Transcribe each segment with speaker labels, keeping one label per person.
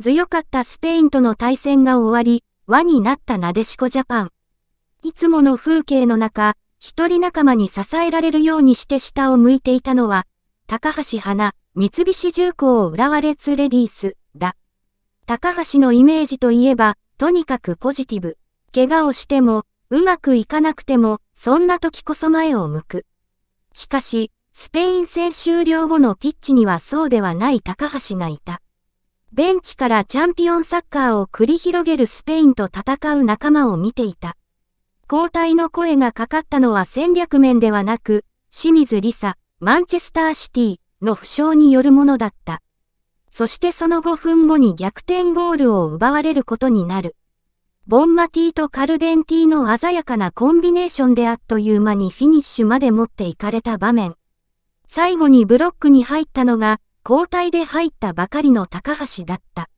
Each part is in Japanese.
Speaker 1: 強かったスペインとの対戦が終わり、輪になったなでしこジャパン。いつもの風景の中、一人仲間に支えられるようにして下を向いていたのは、高橋花、三菱重工浦和レッズレディース、だ。高橋のイメージといえば、とにかくポジティブ。怪我をしても、うまくいかなくても、そんな時こそ前を向く。しかし、スペイン戦終了後のピッチにはそうではない高橋がいた。ベンチからチャンピオンサッカーを繰り広げるスペインと戦う仲間を見ていた。交代の声がかかったのは戦略面ではなく、清水理沙、マンチェスターシティの負傷によるものだった。そしてその5分後に逆転ゴールを奪われることになる。ボンマティとカルデンティの鮮やかなコンビネーションであっという間にフィニッシュまで持っていかれた場面。最後にブロックに入ったのが、交代で入ったばかりの高橋だった。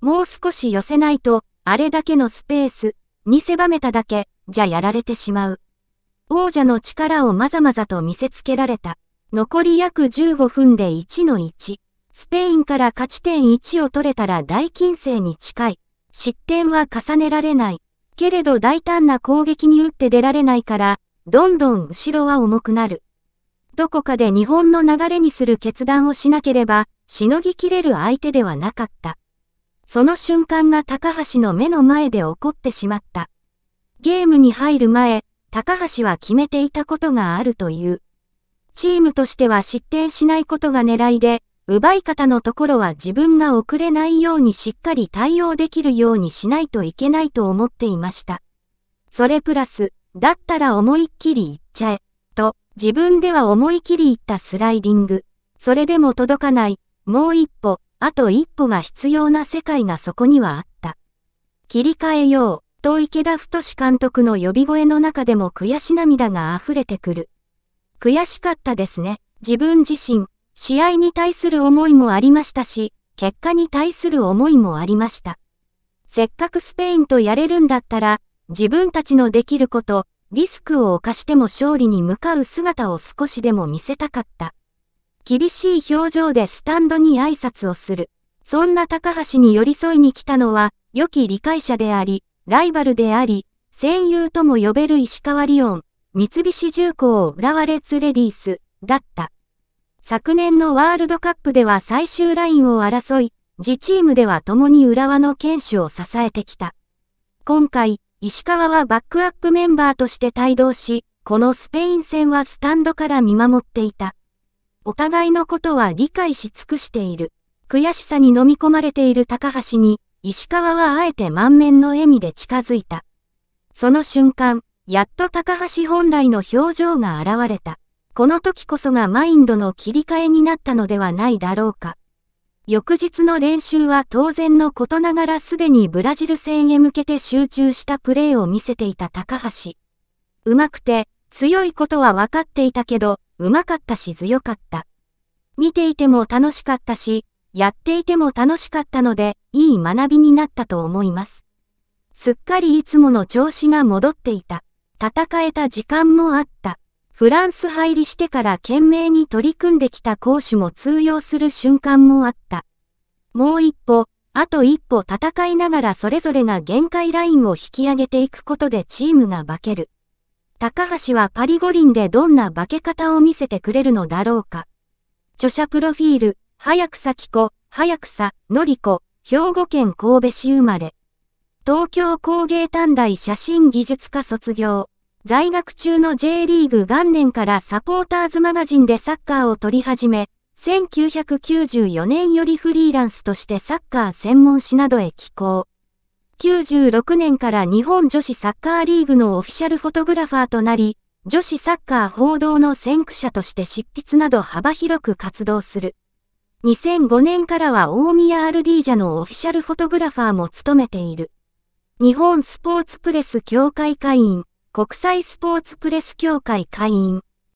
Speaker 1: もう少し寄せないと、あれだけのスペース、に狭めただけ、じゃやられてしまう。王者の力をまざまざと見せつけられた。残り約15分で1の1。スペインから勝ち点1を取れたら大金星に近い。失点は重ねられない。けれど大胆な攻撃に打って出られないから、どんどん後ろは重くなる。どこかで日本の流れにする決断をしなければ、しのぎきれる相手ではなかった。その瞬間が高橋の目の前で起こってしまった。ゲームに入る前、高橋は決めていたことがあるという。チームとしては失点しないことが狙いで、奪い方のところは自分が遅れないようにしっかり対応できるようにしないといけないと思っていました。それプラス、だったら思いっきり言っちゃえ。自分では思い切りいったスライディング。それでも届かない、もう一歩、あと一歩が必要な世界がそこにはあった。切り替えよう、と池田太監督の呼び声の中でも悔し涙が溢れてくる。悔しかったですね。自分自身、試合に対する思いもありましたし、結果に対する思いもありました。せっかくスペインとやれるんだったら、自分たちのできること、リスクを冒しても勝利に向かう姿を少しでも見せたかった。厳しい表情でスタンドに挨拶をする。そんな高橋に寄り添いに来たのは、良き理解者であり、ライバルであり、戦友とも呼べる石川リオン、三菱重工浦和レッズレディース、だった。昨年のワールドカップでは最終ラインを争い、自チームでは共に浦和の堅守を支えてきた。今回、石川はバックアップメンバーとして帯同し、このスペイン戦はスタンドから見守っていた。お互いのことは理解し尽くしている。悔しさに飲み込まれている高橋に、石川はあえて満面の笑みで近づいた。その瞬間、やっと高橋本来の表情が現れた。この時こそがマインドの切り替えになったのではないだろうか。翌日の練習は当然のことながらすでにブラジル戦へ向けて集中したプレーを見せていた高橋。うまくて、強いことは分かっていたけど、うまかったし強かった。見ていても楽しかったし、やっていても楽しかったので、いい学びになったと思います。すっかりいつもの調子が戻っていた。戦えた時間もあった。フランス入りしてから懸命に取り組んできた講師も通用する瞬間もあった。もう一歩、あと一歩戦いながらそれぞれが限界ラインを引き上げていくことでチームが化ける。高橋はパリ五輪でどんな化け方を見せてくれるのだろうか。著者プロフィール、早草紀子、早草、のり子、兵庫県神戸市生まれ。東京工芸短大写真技術科卒業。在学中の J リーグ元年からサポーターズマガジンでサッカーを取り始め、1994年よりフリーランスとしてサッカー専門誌などへ寄稿。96年から日本女子サッカーリーグのオフィシャルフォトグラファーとなり、女子サッカー報道の先駆者として執筆など幅広く活動する。2005年からは大宮アルディージャのオフィシャルフォトグラファーも務めている。日本スポーツプレス協会会員。国際スポーツプレス協会会員。